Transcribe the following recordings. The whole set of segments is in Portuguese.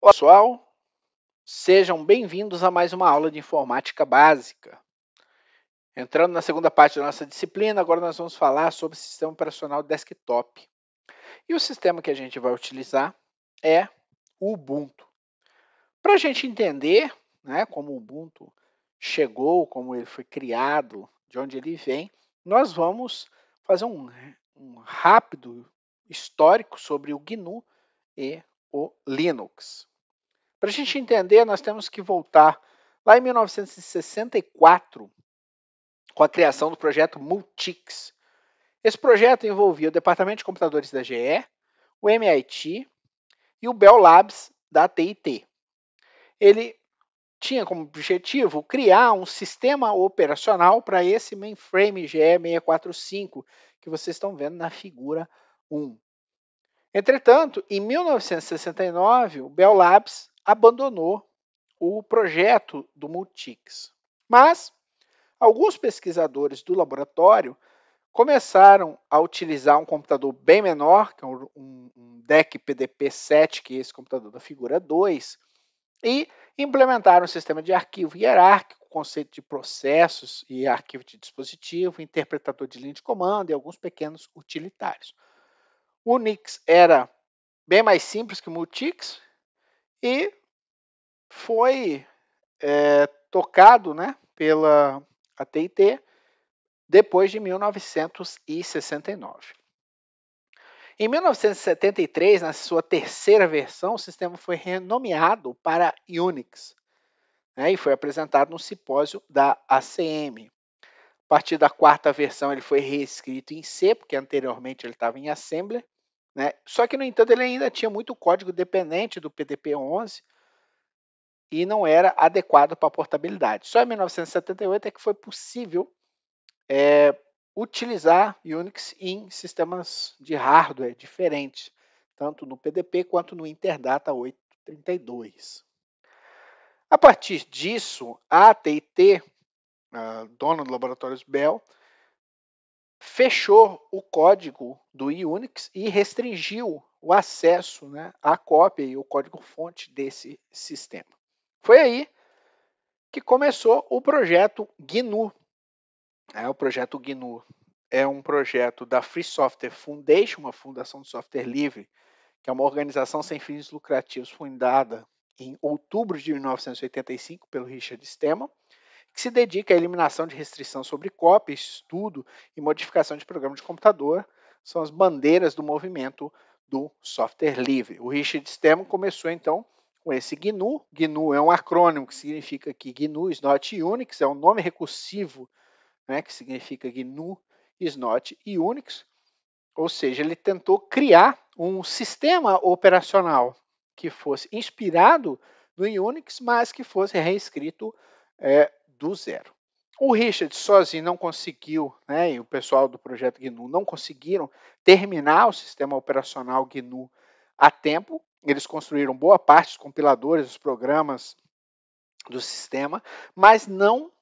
Olá pessoal, sejam bem-vindos a mais uma aula de informática básica. Entrando na segunda parte da nossa disciplina, agora nós vamos falar sobre sistema operacional desktop. E o sistema que a gente vai utilizar é o Ubuntu. Para a gente entender né, como o Ubuntu chegou, como ele foi criado, de onde ele vem, nós vamos fazer um, um rápido histórico sobre o GNU e o Linux. Para a gente uhum. entender, nós temos que voltar lá em 1964 com a criação do projeto Multix. Esse projeto envolvia o Departamento de Computadores da GE, o MIT e o Bell Labs da TIT. Ele tinha como objetivo criar um sistema operacional para esse mainframe GE645 que vocês estão vendo na figura 1. Entretanto, em 1969, o Bell Labs abandonou o projeto do Multix. Mas alguns pesquisadores do laboratório começaram a utilizar um computador bem menor, que é um, um DEC PDP-7, que é esse computador da figura 2, e implementaram um sistema de arquivo hierárquico, conceito de processos e arquivo de dispositivo, interpretador de linha de comando e alguns pequenos utilitários. O Nix era bem mais simples que o Multix e foi é, tocado né, pela AT&T depois de 1969. Em 1973, na sua terceira versão, o sistema foi renomeado para Unix né, e foi apresentado no simpósio da ACM. A partir da quarta versão, ele foi reescrito em C, porque anteriormente ele estava em Assembly. Né? Só que, no entanto, ele ainda tinha muito código dependente do PDP-11 e não era adequado para a portabilidade. Só em 1978 é que foi possível é, utilizar Unix em sistemas de hardware diferentes, tanto no PDP quanto no Interdata 832. A partir disso, a AT&T, ah, dona do laboratório Bell, fechou o código do Unix e restringiu o acesso né, à cópia e o código-fonte desse sistema. Foi aí que começou o projeto GNU. É, o projeto GNU é um projeto da Free Software Foundation, uma fundação de software livre, que é uma organização sem fins lucrativos fundada em outubro de 1985 pelo Richard Stallman que se dedica à eliminação de restrição sobre cópia, estudo e modificação de programa de computador. São as bandeiras do movimento do software livre. O Richard Stallman começou então com esse GNU. GNU é um acrônimo que significa que GNU is not Unix, é um nome recursivo né, que significa GNU is not Unix. Ou seja, ele tentou criar um sistema operacional que fosse inspirado no Unix, mas que fosse reescrito é, do zero. O Richard sozinho não conseguiu, né, e o pessoal do projeto GNU não conseguiram terminar o sistema operacional GNU a tempo. Eles construíram boa parte dos compiladores, dos programas do sistema, mas não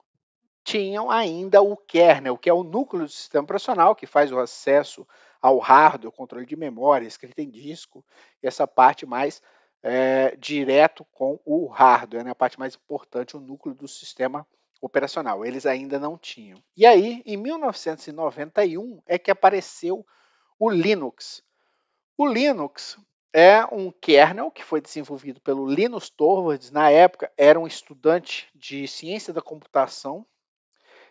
tinham ainda o kernel, que é o núcleo do sistema operacional que faz o acesso ao hardware, controle de memória, escrita em disco, e essa parte mais é, direto com o hardware, né, a parte mais importante, o núcleo do sistema operacional, eles ainda não tinham. E aí, em 1991, é que apareceu o Linux. O Linux é um kernel que foi desenvolvido pelo Linus Torvalds, na época era um estudante de ciência da computação,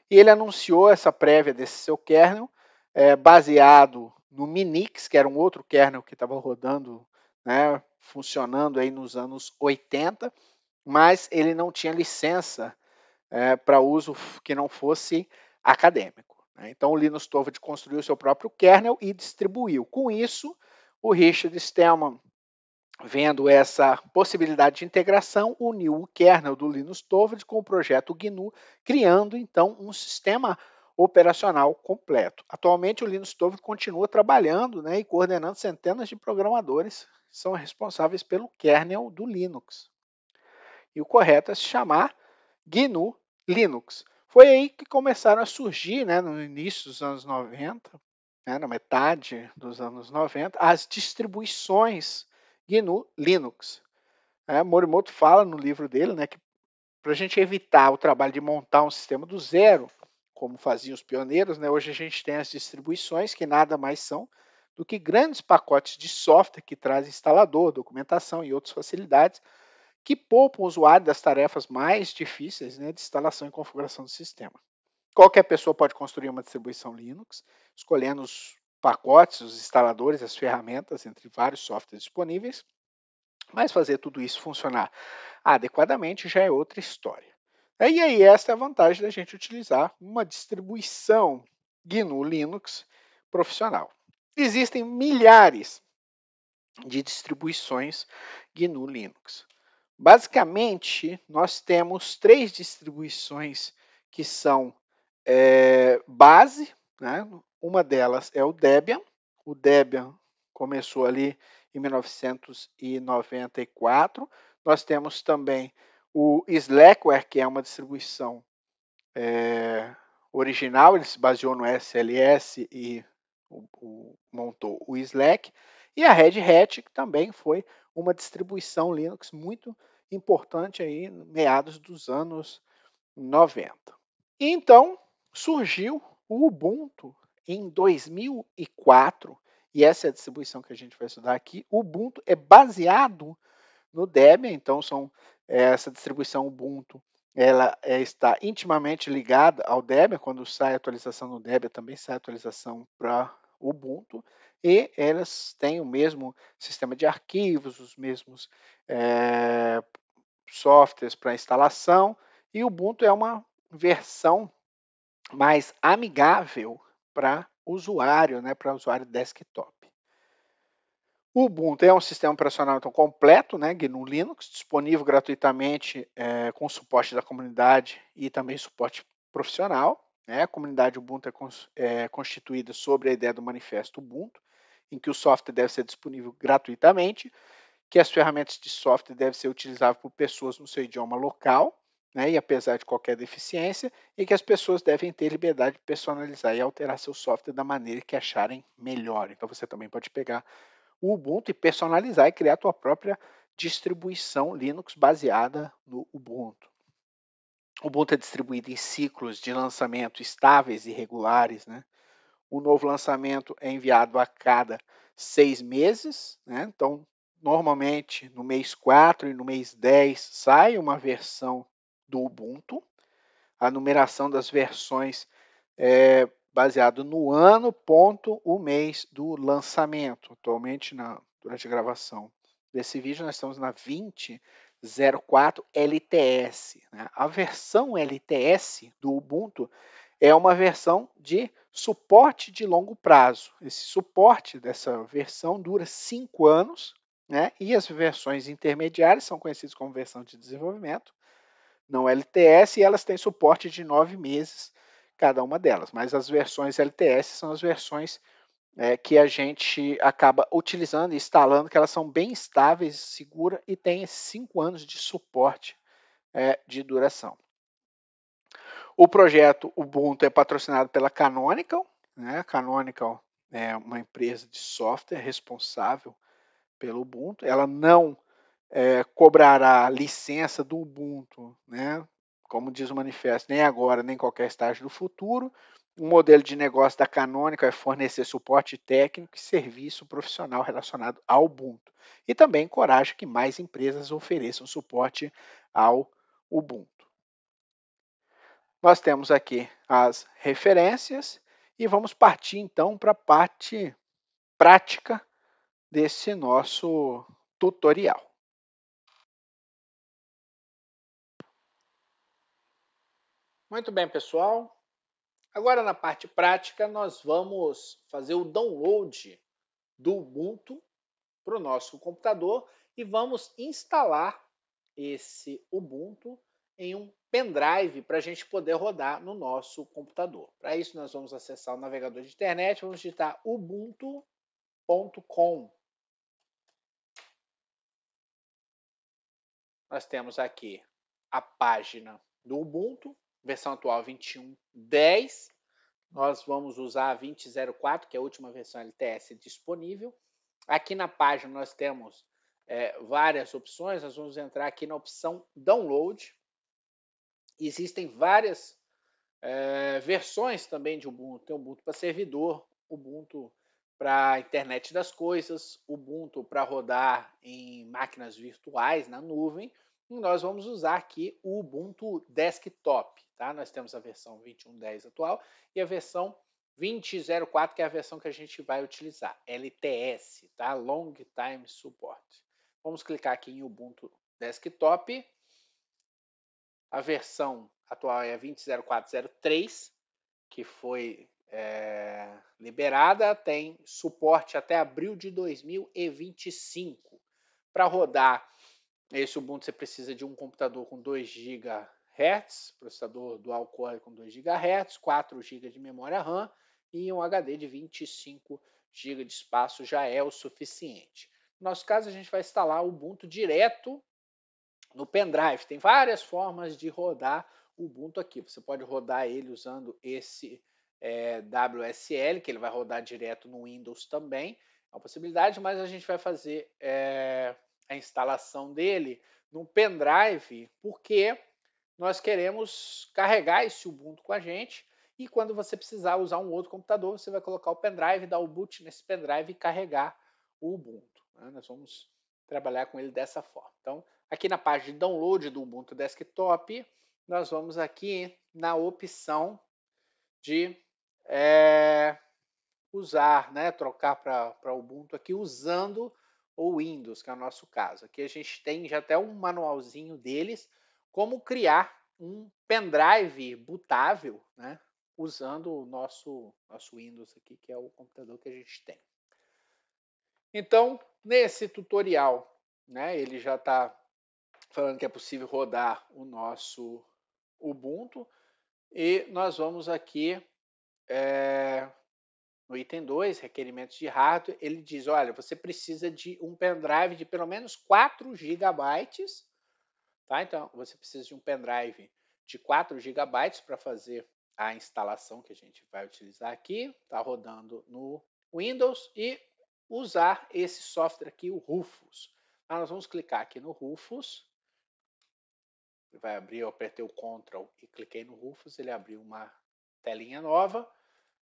e ele anunciou essa prévia desse seu kernel, é, baseado no Minix, que era um outro kernel que estava rodando, né, funcionando aí nos anos 80, mas ele não tinha licença é, eh, para uso que não fosse acadêmico. Né? Então, o Linus Torvald construiu seu próprio kernel e distribuiu. Com isso, o Richard Stallman, vendo essa possibilidade de integração, uniu o kernel do Linus Torvald com o projeto GNU, criando então um sistema operacional completo. Atualmente, o Linus Torvald continua trabalhando né, e coordenando centenas de programadores que são responsáveis pelo kernel do Linux. E o correto é se chamar GNU Linux. Foi aí que começaram a surgir, né, no início dos anos 90, né, na metade dos anos 90, as distribuições GNU Linux. É, Morimoto fala no livro dele né, que para a gente evitar o trabalho de montar um sistema do zero, como faziam os pioneiros, né, hoje a gente tem as distribuições que nada mais são do que grandes pacotes de software que trazem instalador, documentação e outras facilidades que poupa o usuário das tarefas mais difíceis né, de instalação e configuração do sistema. Qualquer pessoa pode construir uma distribuição Linux, escolhendo os pacotes, os instaladores, as ferramentas, entre vários softwares disponíveis, mas fazer tudo isso funcionar adequadamente já é outra história. É, e aí, esta é a vantagem da gente utilizar uma distribuição GNU Linux profissional. Existem milhares de distribuições GNU Linux. Basicamente, nós temos três distribuições que são é, base, né? uma delas é o Debian. O Debian começou ali em 1994. Nós temos também o Slackware, que é uma distribuição é, original, ele se baseou no SLS e o, o, montou o Slack, e a Red Hat, que também foi uma distribuição Linux muito importante aí meados dos anos 90. E então surgiu o Ubuntu em 2004, e essa é a distribuição que a gente vai estudar aqui. O Ubuntu é baseado no Debian, então são eh, essa distribuição Ubuntu ela eh, está intimamente ligada ao Debian. Quando sai a atualização no Debian, também sai a atualização para Ubuntu e elas têm o mesmo sistema de arquivos, os mesmos é, softwares para instalação e o Ubuntu é uma versão mais amigável para usuário, né, para usuário desktop. O Ubuntu é um sistema operacional então, completo, né, GNU Linux, disponível gratuitamente é, com suporte da comunidade e também suporte profissional. Né? A comunidade Ubuntu é, cons é constituída sobre a ideia do Manifesto Ubuntu, em que o software deve ser disponível gratuitamente, que as ferramentas de software devem ser utilizadas por pessoas no seu idioma local, né, e apesar de qualquer deficiência, e que as pessoas devem ter liberdade de personalizar e alterar seu software da maneira que acharem melhor. Então você também pode pegar o Ubuntu e personalizar e criar a sua própria distribuição Linux baseada no Ubuntu. Ubuntu é distribuído em ciclos de lançamento estáveis e regulares. Né? O novo lançamento é enviado a cada seis meses, né? então normalmente no mês 4 e no mês 10 sai uma versão do Ubuntu. A numeração das versões é baseado no ano ponto o mês do lançamento. Atualmente, na, durante a gravação desse vídeo, nós estamos na 20 04 LTS. Né? A versão LTS do Ubuntu é uma versão de suporte de longo prazo. Esse suporte dessa versão dura cinco anos, né? e as versões intermediárias são conhecidas como versão de desenvolvimento, não LTS, e elas têm suporte de nove meses, cada uma delas. Mas as versões LTS são as versões é, que a gente acaba utilizando e instalando, que elas são bem estáveis, seguras e têm cinco anos de suporte é, de duração. O projeto Ubuntu é patrocinado pela Canonical. Né? A Canonical é uma empresa de software responsável pelo Ubuntu. Ela não é, cobrará licença do Ubuntu, né? como diz o manifesto, nem agora, nem qualquer estágio do futuro. O modelo de negócio da Canonical é fornecer suporte técnico e serviço profissional relacionado ao Ubuntu. E também encoraja que mais empresas ofereçam suporte ao Ubuntu. Nós temos aqui as referências e vamos partir então para a parte prática desse nosso tutorial. Muito bem, pessoal. Agora, na parte prática, nós vamos fazer o download do Ubuntu para o nosso computador e vamos instalar esse Ubuntu em um pendrive para a gente poder rodar no nosso computador. Para isso, nós vamos acessar o navegador de internet, vamos digitar ubuntu.com. Nós temos aqui a página do Ubuntu, versão atual 21.10. Nós vamos usar a 20.04, que é a última versão LTS disponível. Aqui na página nós temos é, várias opções. Nós vamos entrar aqui na opção Download. Existem várias é, versões também de Ubuntu. Tem Ubuntu para servidor, Ubuntu para internet das coisas, Ubuntu para rodar em máquinas virtuais na nuvem, nós vamos usar aqui o Ubuntu Desktop. Tá? Nós temos a versão 21.10 atual e a versão 20.04, que é a versão que a gente vai utilizar, LTS, tá? Long Time Support. Vamos clicar aqui em Ubuntu Desktop. A versão atual é a 20.04.03, que foi é, liberada, tem suporte até abril de 2025. Para rodar esse Ubuntu é você precisa de um computador com 2 GHz, processador dual core com 2 GHz, 4 GB de memória RAM e um HD de 25 GB de espaço já é o suficiente. No nosso caso, a gente vai instalar o Ubuntu direto no pendrive. Tem várias formas de rodar o Ubuntu aqui. Você pode rodar ele usando esse é, WSL, que ele vai rodar direto no Windows também. É uma possibilidade, mas a gente vai fazer é, a instalação dele no pendrive, porque nós queremos carregar esse Ubuntu com a gente e quando você precisar usar um outro computador, você vai colocar o pendrive, dar o boot nesse pendrive e carregar o Ubuntu. Né? Nós vamos trabalhar com ele dessa forma. Então, aqui na página de download do Ubuntu Desktop, nós vamos aqui na opção de é, usar, né, trocar para Ubuntu aqui usando ou Windows, que é o nosso caso. Aqui a gente tem já até um manualzinho deles como criar um pendrive bootável, né? usando o nosso, nosso Windows aqui, que é o computador que a gente tem. Então, nesse tutorial, né, ele já está falando que é possível rodar o nosso Ubuntu e nós vamos aqui é, no item 2, requerimentos de hardware, ele diz: olha, você precisa de um pendrive de pelo menos 4 GB. Tá? Então, você precisa de um pendrive de 4 GB para fazer a instalação que a gente vai utilizar aqui. Está rodando no Windows e usar esse software aqui, o Rufus. Então, nós vamos clicar aqui no Rufus. Ele vai abrir, eu apertei o Ctrl e cliquei no Rufus, ele abriu uma telinha nova.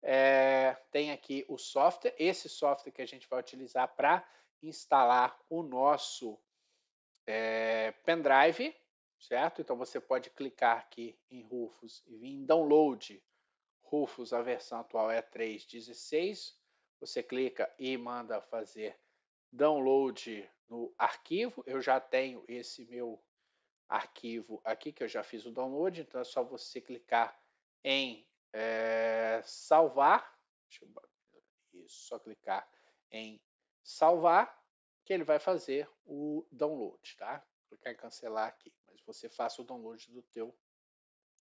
É, tem aqui o software, esse software que a gente vai utilizar para instalar o nosso é, pendrive, certo? Então você pode clicar aqui em Rufus e vir em download. Rufus, a versão atual é 3.16. Você clica e manda fazer download no arquivo. Eu já tenho esse meu arquivo aqui que eu já fiz o download, então é só você clicar em é, salvar. Eu, só clicar em salvar, que ele vai fazer o download, tá? Vou clicar em cancelar aqui, mas você faça o download do teu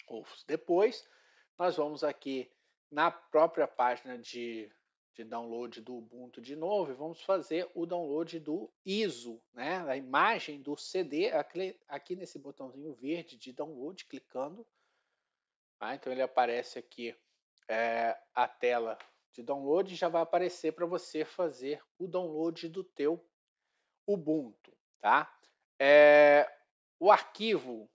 Office. Depois, nós vamos aqui na própria página de, de download do Ubuntu de novo e vamos fazer o download do ISO, né? A imagem do CD aqui, aqui nesse botãozinho verde de download, clicando. Tá? Então ele aparece aqui é, a tela de download já vai aparecer para você fazer o download do teu Ubuntu, tá? É, o arquivo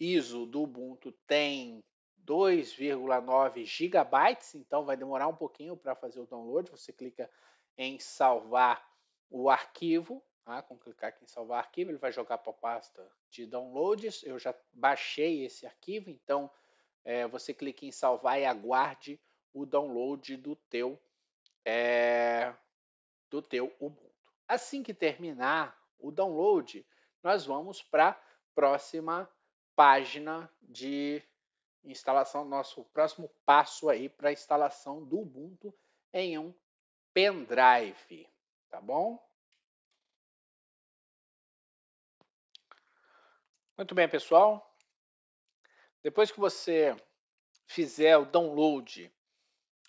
ISO do Ubuntu tem 2,9 gigabytes, então vai demorar um pouquinho para fazer o download. Você clica em salvar o arquivo, tá? com clicar aqui em salvar arquivo, ele vai jogar para a pasta de downloads. Eu já baixei esse arquivo, então é, você clique em salvar e aguarde o download do teu é, do teu Ubuntu. Assim que terminar o download, nós vamos para a próxima página de instalação, nosso próximo passo aí para a instalação do Ubuntu em um pendrive, tá bom? Muito bem, pessoal. Depois que você fizer o download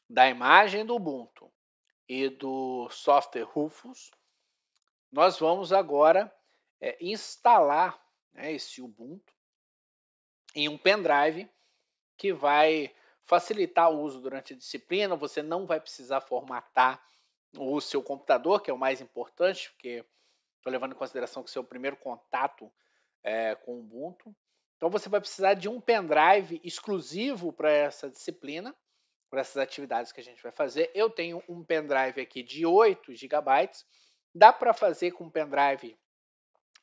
da imagem do Ubuntu e do software Rufus, nós vamos agora é, instalar né, esse Ubuntu em um pendrive que vai facilitar o uso durante a disciplina. Você não vai precisar formatar o seu computador, que é o mais importante, porque estou levando em consideração que seu é primeiro contato é, com o Ubuntu. Então você vai precisar de um pendrive exclusivo para essa disciplina, para essas atividades que a gente vai fazer. Eu tenho um pendrive aqui de 8 GB. Dá para fazer com um pendrive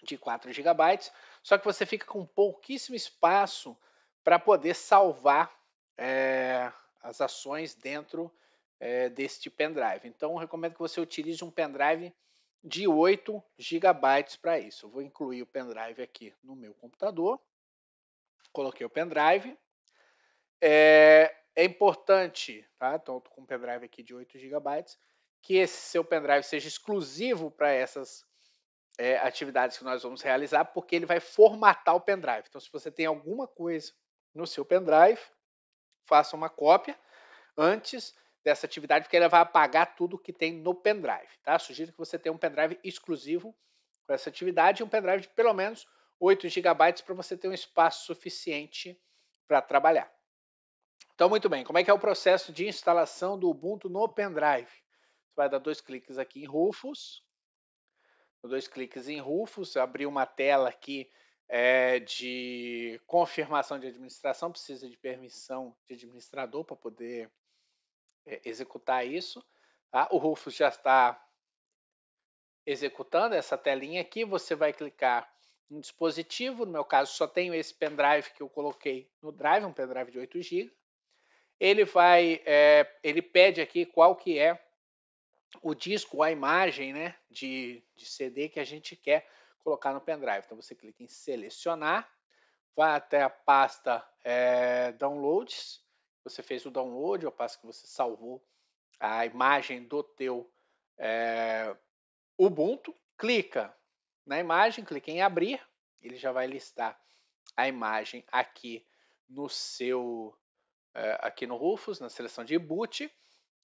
de 4 GB, só que você fica com pouquíssimo espaço para poder salvar é, as ações dentro é, deste pendrive. Então, eu recomendo que você utilize um pendrive de 8 GB para isso. Eu vou incluir o pendrive aqui no meu computador coloquei o pendrive. É, é importante, tá? Então, estou com um pendrive aqui de 8 GB, que esse seu pendrive seja exclusivo para essas é, atividades que nós vamos realizar, porque ele vai formatar o pendrive. Então, se você tem alguma coisa no seu pendrive, faça uma cópia antes dessa atividade, porque ela vai apagar tudo que tem no pendrive, tá? Sugiro que você tenha um pendrive exclusivo para essa atividade e um pendrive de pelo menos 8 GB para você ter um espaço suficiente para trabalhar. Então, muito bem, como é que é o processo de instalação do Ubuntu no pendrive? Você vai dar dois cliques aqui em Rufus, dois cliques em Rufus, abrir uma tela aqui é, de confirmação de administração, precisa de permissão de administrador para poder é, executar isso. Tá? O Rufus já está executando essa telinha aqui, você vai clicar um dispositivo, no meu caso só tenho esse pendrive que eu coloquei no drive, um pendrive de 8 GB. Ele vai, é, ele pede aqui qual que é o disco, a imagem né, de, de CD que a gente quer colocar no pendrive. Então você clica em selecionar, vai até a pasta é, downloads, você fez o download, eu passo que você salvou a imagem do teu é, Ubuntu, clica na imagem, clique em abrir, ele já vai listar a imagem aqui no seu eh, aqui no Rufus, na seleção de boot.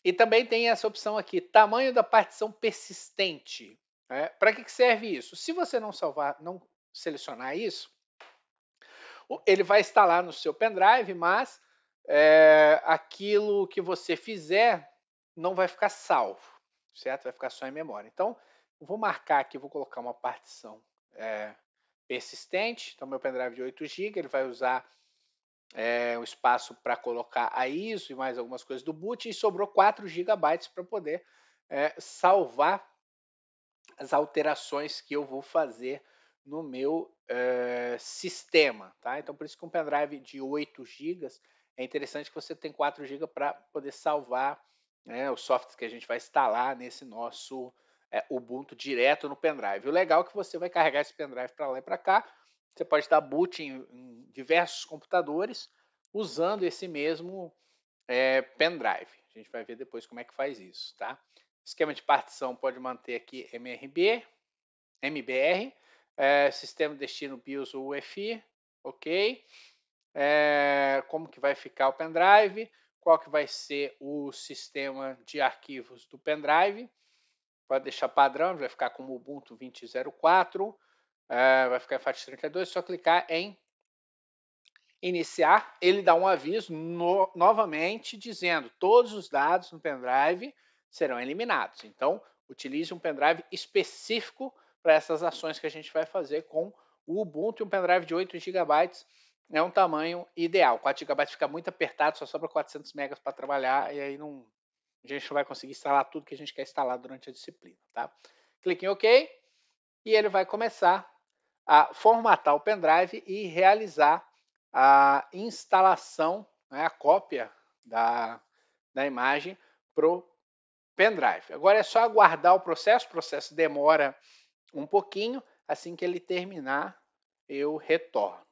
E também tem essa opção aqui, tamanho da partição persistente. É, né? Para que, que serve isso? Se você não salvar, não selecionar isso, ele vai instalar no seu pendrive, mas é, aquilo que você fizer não vai ficar salvo, certo? Vai ficar só em memória. Então, vou marcar aqui, vou colocar uma partição é, persistente. Então, meu pendrive de 8 GB, ele vai usar é, eh, o espaço para colocar a ISO e mais algumas coisas do boot, e sobrou 4 GB para poder é, salvar as alterações que eu vou fazer no meu sistema. Tá? Então, por isso que um pendrive de 8 GB é interessante que você tem 4 GB para poder salvar né, os softwares que a gente vai instalar nesse nosso é, Ubuntu direto no pendrive. O legal é que você vai carregar esse pendrive para lá e para cá. Você pode dar boot em, em diversos computadores usando esse mesmo é, pendrive. A gente vai ver depois como é que faz isso, tá? Esquema de partição pode manter aqui MRB, MBR, é, sistema destino BIOS ou UEFI, ok? É, como que vai ficar o pendrive? Qual que vai ser o sistema de arquivos do pendrive? Pode deixar padrão, vai ficar como Ubuntu 20.04, é, eh, vai ficar em FAT 32, só clicar em iniciar, ele dá um aviso no, novamente dizendo todos os dados no pendrive serão eliminados. Então, utilize um pendrive específico para essas ações que a gente vai fazer com o Ubuntu e um pendrive de 8 GB é um tamanho ideal. 4 GB fica muito apertado, só sobra 400 MB para trabalhar e aí não, a gente não vai conseguir instalar tudo que a gente quer instalar durante a disciplina, tá? Clique em OK e ele vai começar a formatar o pendrive e realizar a instalação, né, a cópia da, da imagem para o pendrive. Agora é só aguardar o processo, o processo demora um pouquinho, assim que ele terminar eu retorno.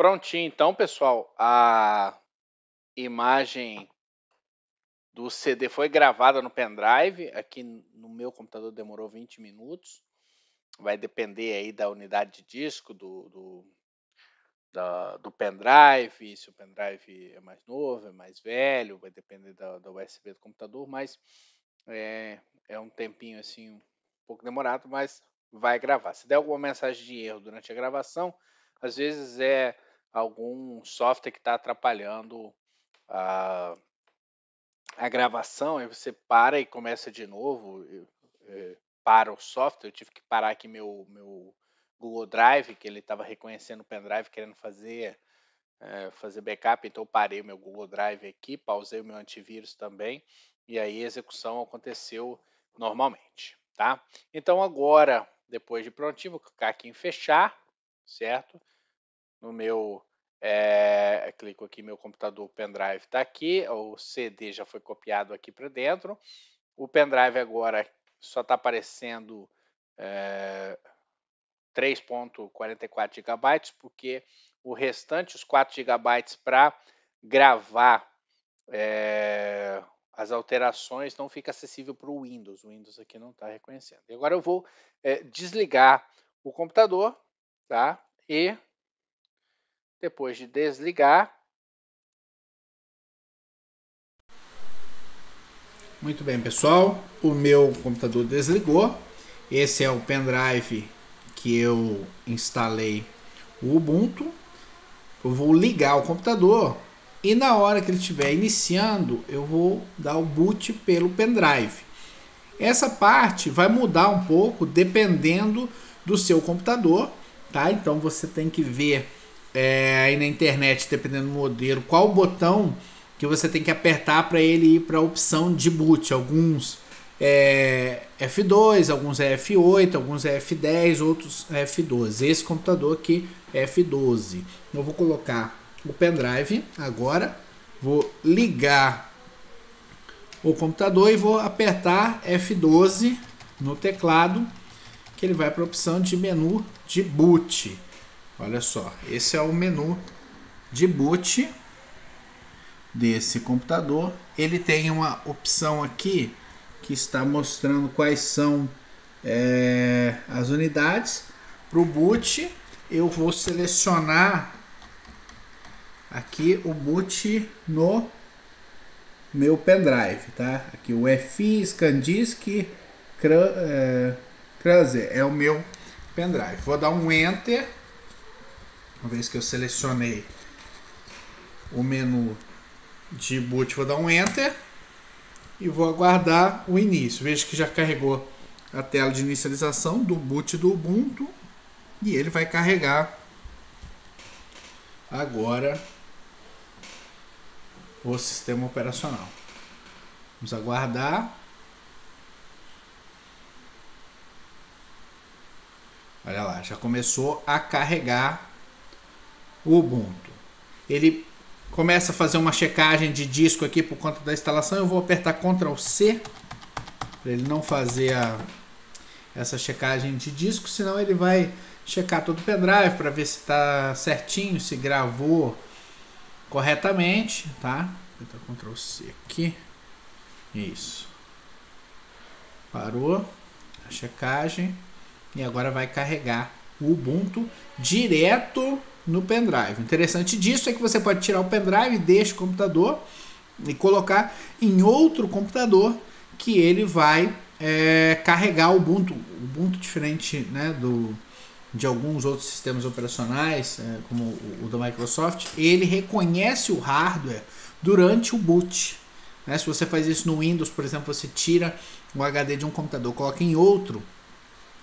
Prontinho, então, pessoal. A imagem do CD foi gravada no pendrive. Aqui no meu computador demorou 20 minutos. Vai depender aí da unidade de disco, do, do, da, do pendrive, se o pendrive é mais novo, é mais velho, vai depender da, da USB do computador, mas é, é um tempinho assim um pouco demorado, mas vai gravar. Se der alguma mensagem de erro durante a gravação, às vezes é algum software que está atrapalhando a, a gravação, aí você para e começa de novo, eh, para o software, eu tive que parar aqui meu, meu Google Drive, que ele estava reconhecendo o pendrive, querendo fazer, é, fazer backup, então eu parei meu Google Drive aqui, pausei o meu antivírus também, e aí a execução aconteceu normalmente, tá? Então agora, depois de prontinho, vou clicar aqui em fechar, certo? no meu é, clico aqui meu computador pendrive está aqui, o CD já foi copiado aqui para dentro. O pendrive agora só está aparecendo é, 3.44 GB, porque o restante, os 4 GB para gravar é, as alterações, não fica acessível para o Windows. O Windows aqui não está reconhecendo. E agora eu vou eh, desligar o computador, tá? E depois de desligar. Muito bem, pessoal. O meu computador desligou. Esse é o pendrive que eu instalei o Ubuntu. Eu vou ligar o computador e na hora que ele estiver iniciando, eu vou dar o boot pelo pendrive. Essa parte vai mudar um pouco dependendo do seu computador, tá? Então você tem que ver é, aí na internet, dependendo do modelo, qual o botão que você tem que apertar para ele ir para a opção de boot. Alguns é F2, alguns é F8, alguns é F10, outros é F12. Esse computador aqui é F12. Então, eu vou colocar o pendrive agora, vou ligar o computador e vou apertar F12 no teclado, que ele vai para a opção de menu de boot. Olha só, esse é o menu de boot desse computador. Ele tem uma opção aqui que está mostrando quais são é, as unidades. Para o boot, eu vou selecionar aqui o boot no meu pendrive, tá? Aqui o FI, ScanDisk, é, é o meu pendrive. Vou dar um Enter uma vez que eu selecionei o menu de boot, vou dar um Enter e vou aguardar o início. Veja que já carregou a tela de inicialização do boot do Ubuntu e ele vai carregar agora o sistema operacional. Vamos aguardar. Olha lá, já começou a carregar o Ubuntu. Ele começa a fazer uma checagem de disco aqui por conta da instalação. Eu vou apertar Ctrl C para ele não fazer a, essa checagem de disco, senão ele vai checar todo o pendrive para ver se está certinho, se gravou corretamente, tá? Vou apertar Ctrl C aqui. Isso. Parou a checagem e agora vai carregar o Ubuntu direto no pendrive. O interessante disso é que você pode tirar o pendrive deste computador e colocar em outro computador que ele vai é, carregar o Ubuntu. O Ubuntu diferente né, do, de alguns outros sistemas operacionais, é, como o, o da Microsoft, ele reconhece o hardware durante o boot. Né? Se você faz isso no Windows, por exemplo, você tira o HD de um computador, coloca em outro,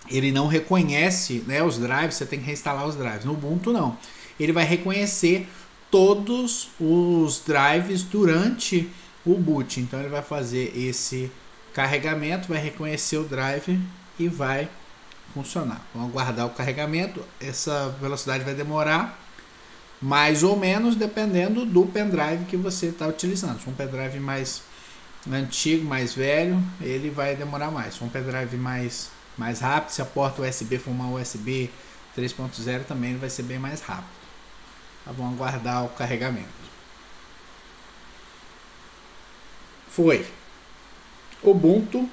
ele não reconhece né, os drives, você tem que reinstalar os drives. No Ubuntu, não ele vai reconhecer todos os drives durante o boot. Então ele vai fazer esse carregamento, vai reconhecer o drive e vai funcionar. Vamos aguardar o carregamento, essa velocidade vai demorar mais ou menos dependendo do pendrive que você está utilizando. Se um pendrive mais antigo, mais velho, ele vai demorar mais. Se um pendrive mais, mais rápido, se a porta USB for uma USB 3.0 também vai ser bem mais rápido. Tá aguardar o carregamento. Foi. Ubuntu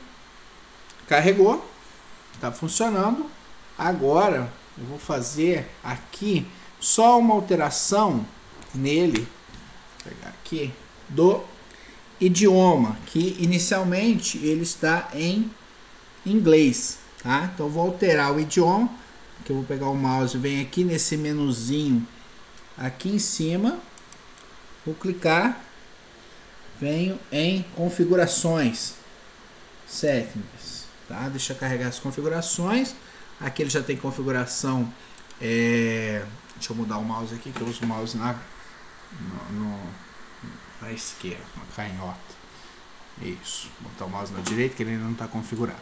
carregou, está funcionando. Agora eu vou fazer aqui só uma alteração nele, pegar aqui, do idioma, que inicialmente ele está em inglês, tá? Então vou alterar o idioma, que eu vou pegar o mouse, vem aqui nesse menuzinho aqui em cima, vou clicar, venho em configurações, settings, tá? Deixa eu carregar as configurações. Aqui ele já tem configuração, é... deixa eu mudar o mouse aqui, que eu uso o mouse na, no, no, na esquerda, na canhota. Isso, botar o mouse na direita que ele ainda não está configurado.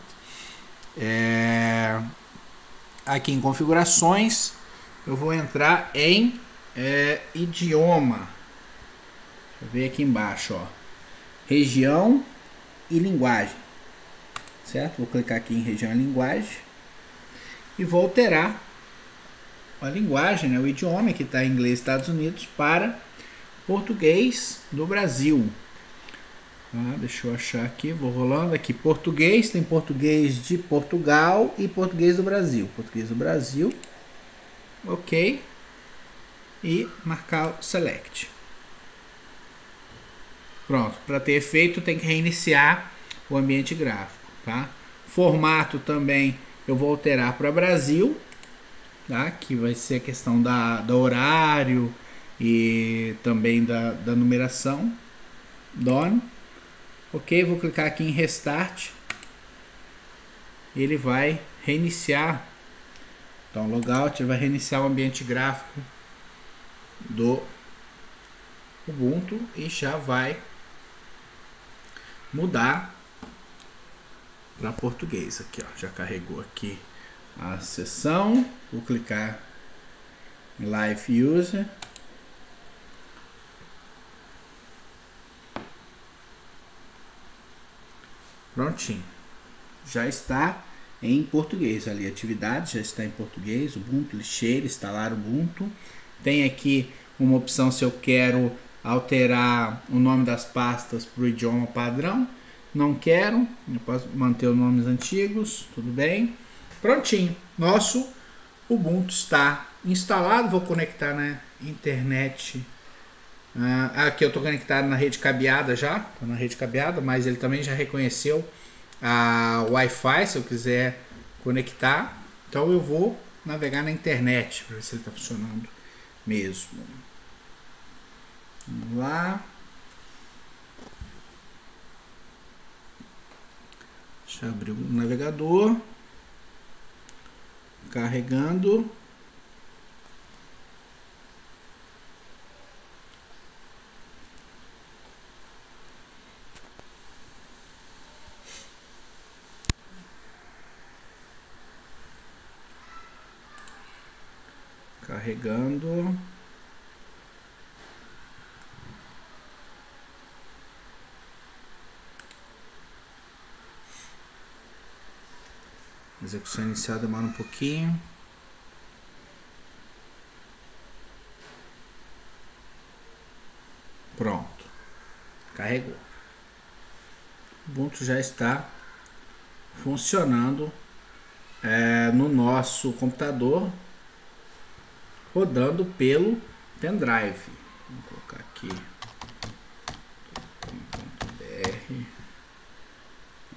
É... Aqui em configurações, eu vou entrar em é, idioma. Deixa eu ver aqui embaixo, ó. Região e linguagem. Certo? Vou clicar aqui em região e linguagem. E vou alterar a linguagem, né, o idioma que está em inglês Estados Unidos para português do Brasil. Ah, deixa eu achar aqui, vou rolando aqui. Português, tem português de Portugal e português do Brasil. Português do Brasil. Ok e marcar o select. Pronto, para ter efeito tem que reiniciar o ambiente gráfico, tá? Formato também eu vou alterar para Brasil, tá? Que vai ser a questão da, do horário e também da, da numeração. Done. Ok, vou clicar aqui em Restart. Ele vai reiniciar. Então, logout vai reiniciar o ambiente gráfico do Ubuntu e já vai mudar para português aqui ó já carregou aqui a sessão vou clicar em Live User prontinho já está em português ali atividade já está em português Ubuntu lixeira instalar Ubuntu tem aqui uma opção se eu quero alterar o nome das pastas para o idioma padrão. Não quero, eu posso manter os nomes antigos, tudo bem. Prontinho, nosso Ubuntu está instalado. Vou conectar na internet. Ah, aqui eu estou conectado na rede cabeada já, estou na rede cabeada, mas ele também já reconheceu a Wi-Fi se eu quiser conectar. Então eu vou navegar na internet para ver se ele está funcionando mesmo. Vamos lá. Deixa eu abrir o navegador. Carregando. carregando. execução inicial demora um pouquinho. Pronto. Carregou. O Ubuntu já está funcionando é, no nosso computador rodando pelo pendrive. Vou colocar aqui .br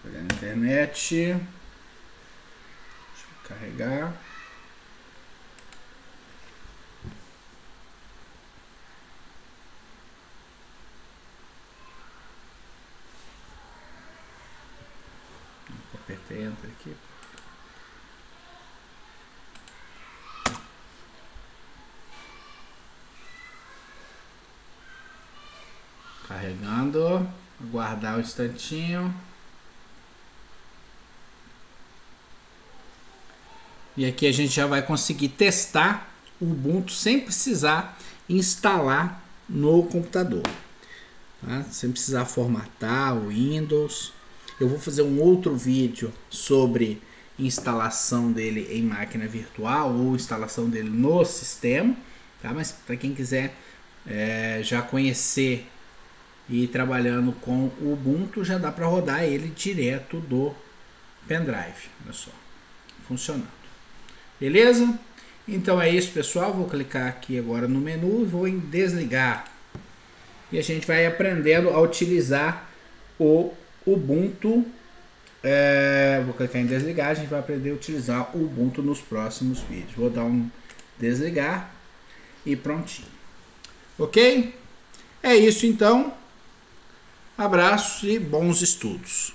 Olhando na internet. Deixa eu carregar. Apertei enter aqui. chegando. Aguardar um instantinho. E aqui a gente já vai conseguir testar o Ubuntu sem precisar instalar no computador. Tá? Sem precisar formatar o Windows. Eu vou fazer um outro vídeo sobre instalação dele em máquina virtual ou instalação dele no sistema. Tá? Mas para quem quiser é, já conhecer e trabalhando com o Ubuntu já dá para rodar ele direto do pendrive. Olha só, funcionando. Beleza? Então é isso, pessoal. Vou clicar aqui agora no menu, vou em desligar. E a gente vai aprendendo a utilizar o Ubuntu. É, vou clicar em desligar, a gente vai aprender a utilizar o Ubuntu nos próximos vídeos. Vou dar um desligar e prontinho. Ok? É isso então. Abraços e bons estudos!